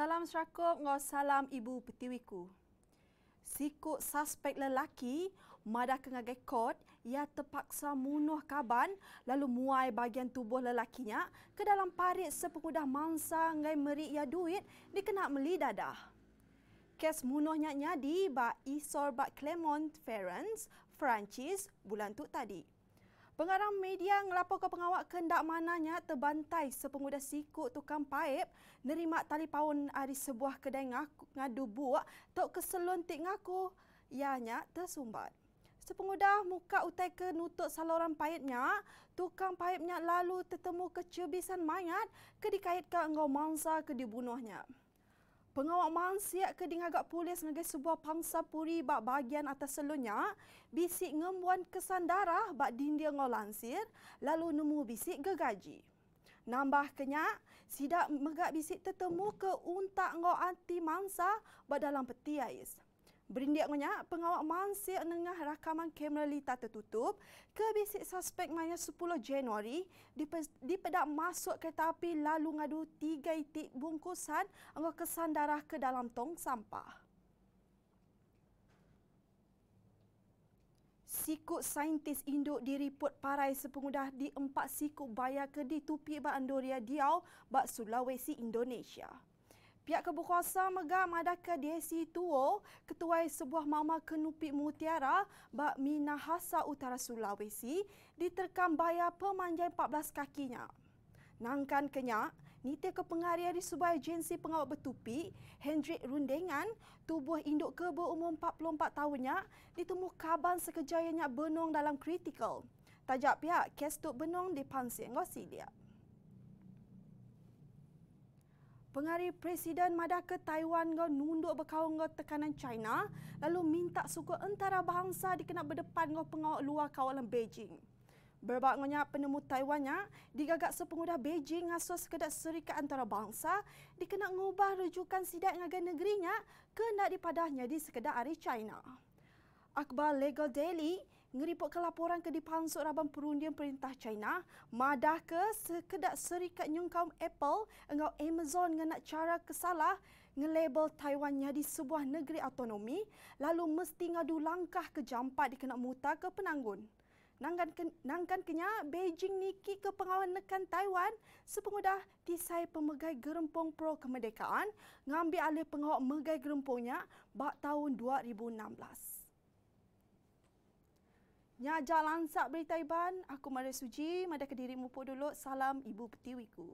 Salam serakup ngau salam ibu petiwiku. Sikut suspek lelaki mada kengagai kod ia terpaksa munuh kaban lalu muai bagian tubuh lelakinya ke dalam parit sepengudah mangsa ngai meri ia duit dikenak meli dadah. Kes munuhnya nyadi ba Isor ba Clement Ferrans Francis bulan tu tadi. Pengarah media ngelapor ke pengawak kendak mananya terbantai sepenguda sikut tukang paip nerima tali paun dari sebuah kedai ngaku, ngadu buak tok keselon tik ngaku ianya tersumbat. Sepenguda muka utai ke nutuk saluran paipnya, tukang paipnya lalu tertemu kecebisan mayat ke dikait ke mangsa ke dibunuhnya pengawak mangsiak ke dengan agak polis ngagai sebuah pangsa puri bak bagian atas selunya bisik ngembuan kesan darah bak dindia ngolansir lalu nemu bisik gegaji nambah kenyak sidak megak bisik tertemu ke untak ngau anti mangsa bak dalam peti ais Berindik ngonya, pengawal mansi nengah rakaman kamera lita tertutup ke bisik suspek maya 10 Januari dipedak masuk kereta api lalu ngadu tiga itik bungkusan anggo kesan darah ke dalam tong sampah. Sikut saintis induk diriput parai sepengudah di empat sikut bayar ke ditupi Bandoria Diau, Bak Sulawesi, Indonesia pihak berkuasa megah madaka DC Tuo ketua sebuah mama kenupi mutiara bak Minahasa Utara Sulawesi diterkam bayar pemanjai 14 kakinya. Nangkan kenyak, nite ke pengarian di sebuah agensi pengawal betupi Hendrik Rundengan, tubuh induk kebo berumur 44 tahunnya, ditemu kaban sekejayanya benung dalam kritikal. Tajak pihak, kes tu benung dipansi. Ngosi dia. pengari presiden madaka Taiwan kau nunduk berkawan kau tekanan China lalu minta suku antara bangsa dikenal berdepan kau pengawal luar kawalan Beijing. Berbangunnya penemu Taiwannya digagak sepengudah Beijing asal sekedar serikat antarabangsa dikenak mengubah rujukan sidak dengan negerinya ke nak dipadahnya di sekedar hari China. Akbar Legal Daily ngeriputkan kelaporan ke dipansuk Raban Perundian Perintah China, madah ke sekedar serikat nyungkaum Apple engau Amazon ngenak cara kesalah nge-label Taiwan jadi sebuah negeri autonomi, lalu mesti ngadu langkah ke jampak dikenak muta ke penanggun. Nangkan, kenya Beijing niki ke pengawal nekan Taiwan sepengudah tisai pemegai gerempong pro kemerdekaan ngambil alih pengawal megai gerempongnya bak tahun 2016. Nyaja lansak berita iban, aku Maria Suji, mada kediri dirimu pun dulu. Salam Ibu Petiwiku.